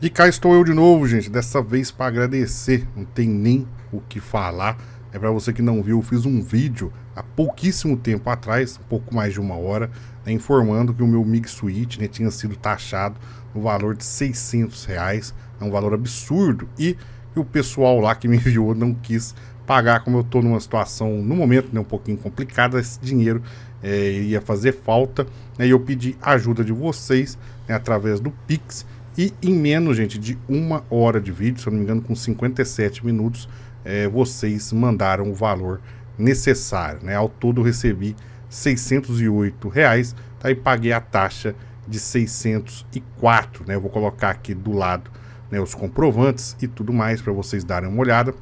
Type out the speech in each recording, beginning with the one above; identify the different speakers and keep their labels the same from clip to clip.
Speaker 1: E cá estou eu de novo, gente. Dessa vez para agradecer. Não tem nem o que falar. É para você que não viu, eu fiz um vídeo há pouquíssimo tempo atrás, pouco mais de uma hora, né, informando que o meu Mig suite né, tinha sido taxado no valor de 600 reais. É um valor absurdo. E que o pessoal lá que me enviou não quis pagar, como eu estou numa situação, no momento, né, um pouquinho complicada, esse dinheiro é, ia fazer falta. Né, e eu pedi ajuda de vocês né, através do Pix e em menos, gente, de uma hora de vídeo, se eu não me engano, com 57 minutos, é, vocês mandaram o valor necessário. Né? Ao todo, recebi 608 reais, tá? e paguei a taxa de 604. Né? Eu vou colocar aqui do lado né, os comprovantes e tudo mais para vocês darem uma olhada.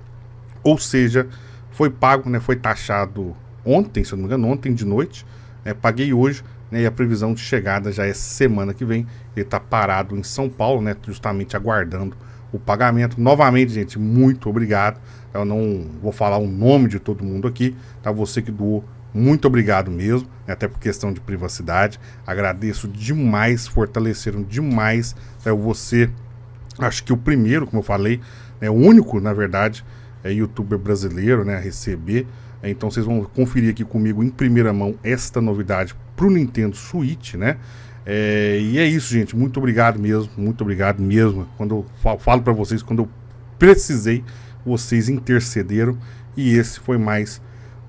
Speaker 1: Ou seja, foi pago, né, foi taxado ontem, se eu não me engano, ontem de noite, né, paguei hoje, né, e a previsão de chegada já é semana que vem. Ele está parado em São Paulo, né, justamente aguardando o pagamento. Novamente, gente, muito obrigado. Eu não vou falar o nome de todo mundo aqui, tá? Você que doou, muito obrigado mesmo, né, até por questão de privacidade. Agradeço demais, fortaleceram demais. Né, você, acho que o primeiro, como eu falei, é o único, na verdade, é youtuber brasileiro né, a receber. Então vocês vão conferir aqui comigo em primeira mão esta novidade para o Nintendo Switch, né? É, e é isso, gente. Muito obrigado mesmo. Muito obrigado mesmo. Quando eu falo, falo para vocês, quando eu precisei, vocês intercederam. E esse foi mais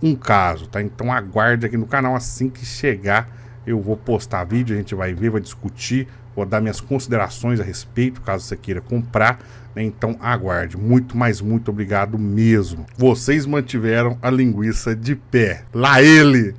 Speaker 1: um caso, tá? Então aguarde aqui no canal. Assim que chegar, eu vou postar vídeo. A gente vai ver, vai discutir. Vou dar minhas considerações a respeito, caso você queira comprar. Né? Então aguarde. Muito, mas muito obrigado mesmo. Vocês mantiveram a linguiça de pé. Lá ele!